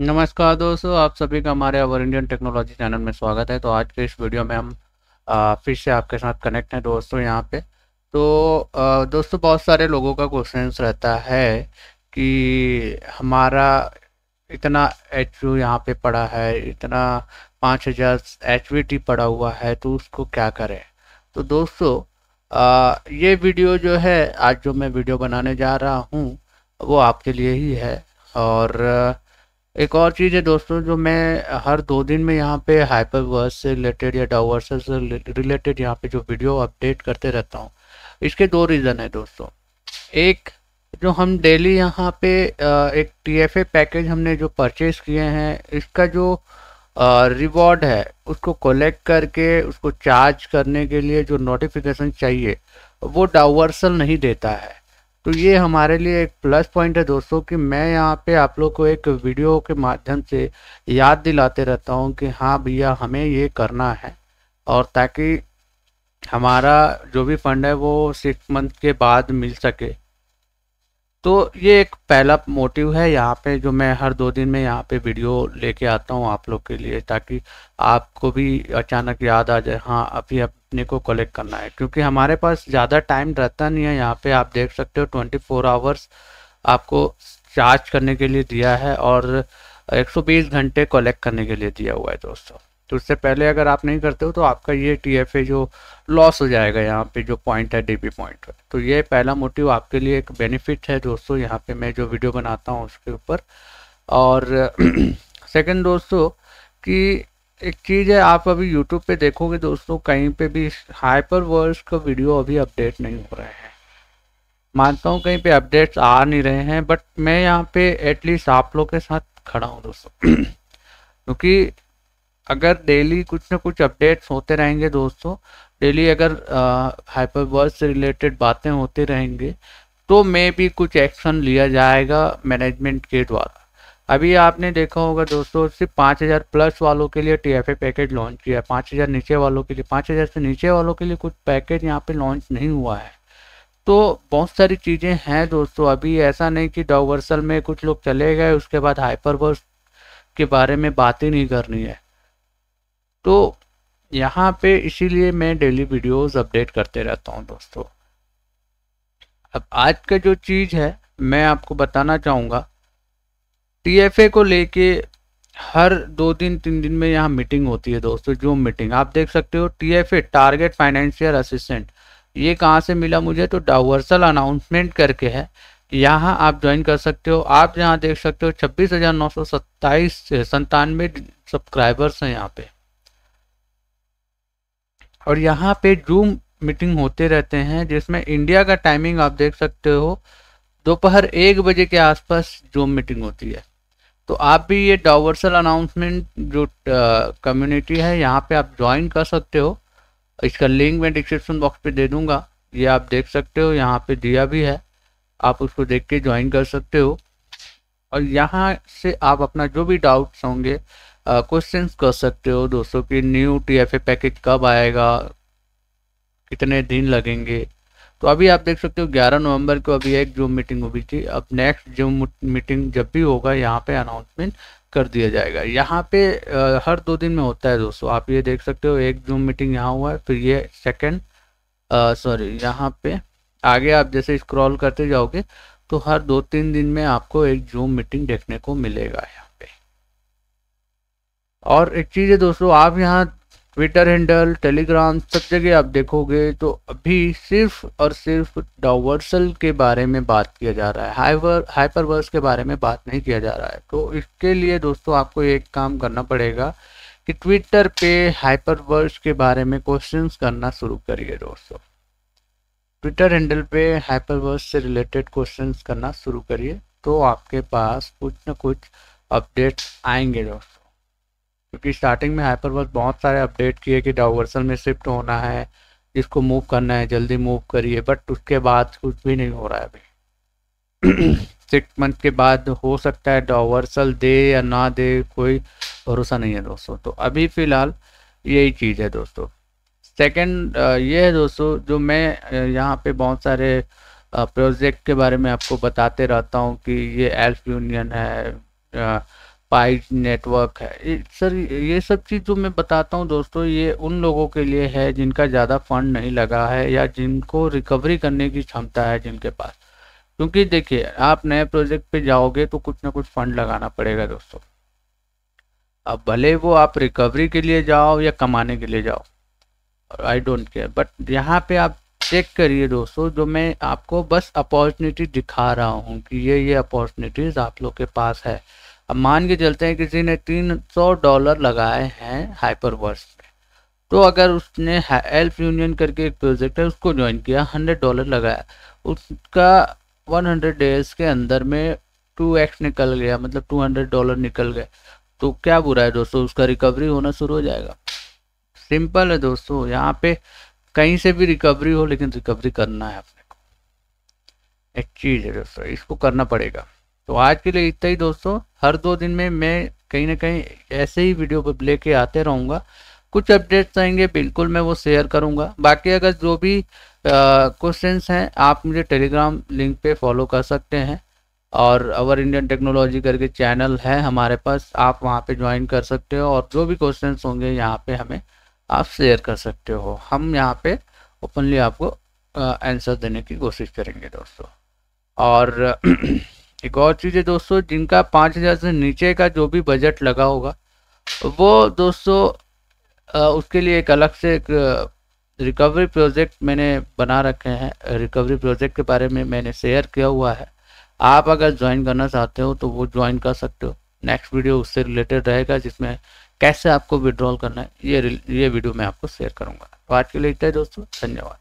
नमस्कार दोस्तों आप सभी का हमारे अवर इंडियन टेक्नोलॉजी चैनल में स्वागत है तो आज के इस वीडियो में हम फिर से आपके साथ कनेक्ट हैं दोस्तों यहाँ पे तो आ, दोस्तों बहुत सारे लोगों का क्वेश्चन रहता है कि हमारा इतना एच यू यहाँ पे पड़ा है इतना पाँच हज़ार एच वी टी पड़ा हुआ है तो उसको क्या करें तो दोस्तों ये वीडियो जो है आज जो मैं वीडियो बनाने जा रहा हूँ वो आपके लिए ही है और एक और चीज़ है दोस्तों जो मैं हर दो दिन में यहाँ पे हाइपरवर्स से रिलेटेड या डावर्स से रिलेटेड यहाँ पे जो वीडियो अपडेट करते रहता हूँ इसके दो रीज़न है दोस्तों एक जो हम डेली यहाँ पे एक टीएफए पैकेज हमने जो परचेज़ किए हैं इसका जो रिवॉर्ड है उसको कलेक्ट करके उसको चार्ज करने के लिए जो नोटिफिकेशन चाहिए वो डावर्सल नहीं देता है तो ये हमारे लिए एक प्लस पॉइंट है दोस्तों कि मैं यहाँ पे आप लोग को एक वीडियो के माध्यम से याद दिलाते रहता हूँ कि हाँ भैया हमें ये करना है और ताकि हमारा जो भी फंड है वो सिक्स मंथ के बाद मिल सके तो ये एक पहला मोटिव है यहाँ पे जो मैं हर दो दिन में यहाँ पे वीडियो लेके आता हूँ आप लोग के लिए ताकि आपको भी अचानक याद आ जाए हाँ अभी अब अपने को कलेक्ट करना है क्योंकि हमारे पास ज़्यादा टाइम रहता नहीं है यहाँ पे आप देख सकते हो 24 फोर आवर्स आपको चार्ज करने के लिए दिया है और 120 घंटे कलेक्ट करने के लिए दिया हुआ है दोस्तों तो उससे पहले अगर आप नहीं करते हो तो आपका ये टी जो लॉस हो जाएगा यहाँ पे जो पॉइंट है डी पॉइंट तो ये पहला मोटिव आपके लिए एक बेनिफिट है दोस्तों यहाँ पे मैं जो वीडियो बनाता हूँ उसके ऊपर और सेकंड दोस्तों कि एक चीज़ है आप अभी यूट्यूब पे देखोगे दोस्तों कहीं पे भी हाइपर वर्स का वीडियो अभी अपडेट नहीं हो रहा है मानता हूँ कहीं पे अपडेट्स आ नहीं रहे हैं बट मैं यहाँ पे एटलीस्ट आप लोग के साथ खड़ा हूँ दोस्तों क्योंकि अगर डेली कुछ ना कुछ अपडेट्स होते रहेंगे दोस्तों डेली अगर हाइपर हाइपरवर्स से रिलेटेड बातें होते रहेंगे तो मे भी कुछ एक्शन लिया जाएगा मैनेजमेंट के द्वारा अभी आपने देखा होगा दोस्तों सिर्फ पाँच हज़ार प्लस वालों के लिए टीएफए पैकेज लॉन्च किया है पाँच हज़ार नीचे वालों के लिए पाँच हज़ार से नीचे वालों के लिए कुछ पैकेज यहाँ पे लॉन्च नहीं हुआ है तो बहुत सारी चीज़ें हैं दोस्तों अभी ऐसा नहीं कि डॉवर्सल में कुछ लोग चले गए उसके बाद हाइपरवर्स के बारे में बात ही नहीं करनी है तो यहाँ पर इसीलिए मैं डेली वीडियोज़ अपडेट करते रहता हूँ दोस्तों अब आज का जो चीज़ है मैं आपको बताना चाहूँगा टीएफए को लेके हर दो दिन तीन दिन में यहाँ मीटिंग होती है दोस्तों जूम मीटिंग आप देख सकते हो टीएफए टारगेट फाइनेंशियल असिस्टेंट ये कहाँ से मिला मुझे तो डावर्सल अनाउंसमेंट करके है यहाँ आप ज्वाइन कर सकते हो आप यहाँ देख सकते हो छब्बीस हजार नौ सौ सत्ताईस संतानवे सब्सक्राइबर्स हैं यहाँ पे और यहाँ पे जूम मीटिंग होते रहते हैं जिसमें इंडिया का टाइमिंग आप देख सकते हो दोपहर एक बजे के आसपास जूम मीटिंग होती है तो आप भी ये डावर्सल अनाउंसमेंट जो कम्युनिटी है यहाँ पे आप ज्वाइन कर सकते हो इसका लिंक मैं डिस्क्रिप्शन बॉक्स पे दे दूँगा ये आप देख सकते हो यहाँ पे दिया भी है आप उसको देख के ज्वाइन कर सकते हो और यहाँ से आप अपना जो भी डाउट्स होंगे क्वेश्चन कर सकते हो दोस्तों कि न्यू टी पैकेज कब आएगा कितने दिन लगेंगे तो अभी आप देख सकते हो 11 नवंबर को अभी एक जूम मीटिंग हुई थी अब नेक्स्ट जूम मीटिंग जब भी होगा यहाँ पे अनाउंसमेंट कर दिया जाएगा यहाँ पे आ, हर दो दिन में होता है दोस्तों आप ये देख सकते हो एक जूम मीटिंग यहाँ हुआ है फिर ये सेकेंड सॉरी यहाँ पे आगे आप जैसे स्क्रॉल करते जाओगे तो हर दो तीन दिन में आपको एक जूम मीटिंग देखने को मिलेगा यहाँ पे और एक चीज़ है दोस्तों आप यहाँ ट्विटर हैंडल टेलीग्राम सब जगह आप देखोगे तो अभी सिर्फ और सिर्फ डावर्सल के बारे में बात किया जा रहा है हाइवर हाइपरवर्स के बारे में बात नहीं किया जा रहा है तो इसके लिए दोस्तों आपको एक काम करना पड़ेगा कि ट्विटर पे हाइपरवर्स के बारे में क्वेश्चंस करना शुरू करिए दोस्तों ट्विटर हैंडल पे हाइपरवर्स से रिलेटेड क्वेश्चन करना शुरू करिए तो आपके पास कुछ ना कुछ अपडेट्स आएंगे दोस्तों क्योंकि स्टार्टिंग में हाइपरवर्क बहुत सारे अपडेट किए कि डाइवर्सल में शिफ्ट होना है जिसको मूव करना है जल्दी मूव करिए बट उसके बाद कुछ भी नहीं हो रहा है अभी सिक्स मंथ के बाद हो सकता है डाइवर्सल दे या ना दे कोई भरोसा नहीं है दोस्तों तो अभी फ़िलहाल यही चीज़ है दोस्तों सेकंड ये है दोस्तों जो मैं यहाँ पे बहुत सारे प्रोजेक्ट के बारे में आपको बताते रहता हूँ कि ये एल्फ यूनियन है पाइट नेटवर्क है सर ये सब चीज़ जो मैं बताता हूँ दोस्तों ये उन लोगों के लिए है जिनका ज़्यादा फंड नहीं लगा है या जिनको रिकवरी करने की क्षमता है जिनके पास क्योंकि देखिए आप नए प्रोजेक्ट पे जाओगे तो कुछ ना कुछ फंड लगाना पड़ेगा दोस्तों अब भले वो आप रिकवरी के लिए जाओ या कमाने के लिए जाओ आई डोंट केयर बट यहाँ पे आप चेक करिए दोस्तों जो मैं आपको बस अपॉर्चुनिटी दिखा रहा हूँ कि ये ये अपॉर्चुनिटीज़ आप लोग के पास है अब मान के चलते हैं किसी ने तीन सौ डॉलर लगाए हैं हाइपरवर्स तो अगर उसने एल्फ यूनियन करके एक प्रोजेक्ट है उसको ज्वाइन किया हंड्रेड डॉलर लगाया उसका वन हंड्रेड डेज के अंदर में टू एक्स निकल गया मतलब टू हंड्रेड डॉलर निकल गए तो क्या बुरा है दोस्तों उसका रिकवरी होना शुरू हो जाएगा सिंपल है दोस्तों यहाँ पे कहीं से भी रिकवरी हो लेकिन रिकवरी करना है अपने को एक चीज़ है दोस्तों इसको करना पड़ेगा तो आज के लिए इतना ही दोस्तों हर दो दिन में मैं कहीं ना कहीं ऐसे ही वीडियो लेके आते रहूँगा कुछ अपडेट्स आएंगे बिल्कुल मैं वो शेयर करूँगा बाकी अगर जो भी क्वेश्चंस हैं आप मुझे टेलीग्राम लिंक पे फॉलो कर सकते हैं और अवर इंडियन टेक्नोलॉजी करके चैनल है हमारे पास आप वहाँ पे ज्वाइन कर सकते हो और जो भी क्वेश्चंस होंगे यहाँ पे हमें आप शेयर कर सकते हो हम यहाँ पे ओपनली आपको आंसर देने की कोशिश करेंगे दोस्तों और एक और चीज़ है दोस्तों जिनका पाँच हज़ार से नीचे का जो भी बजट लगा होगा वो दोस्तों उसके लिए एक अलग से एक रिकवरी प्रोजेक्ट मैंने बना रखे हैं रिकवरी प्रोजेक्ट के बारे में मैंने शेयर किया हुआ है आप अगर ज्वाइन करना चाहते हो तो वो ज्वाइन कर सकते हो नेक्स्ट वीडियो उससे रिलेटेड रहेगा जिसमें कैसे आपको विड्रॉल करना है ये ये वीडियो मैं आपको शेयर करूँगा तो आज के लिए इतना है दोस्तों धन्यवाद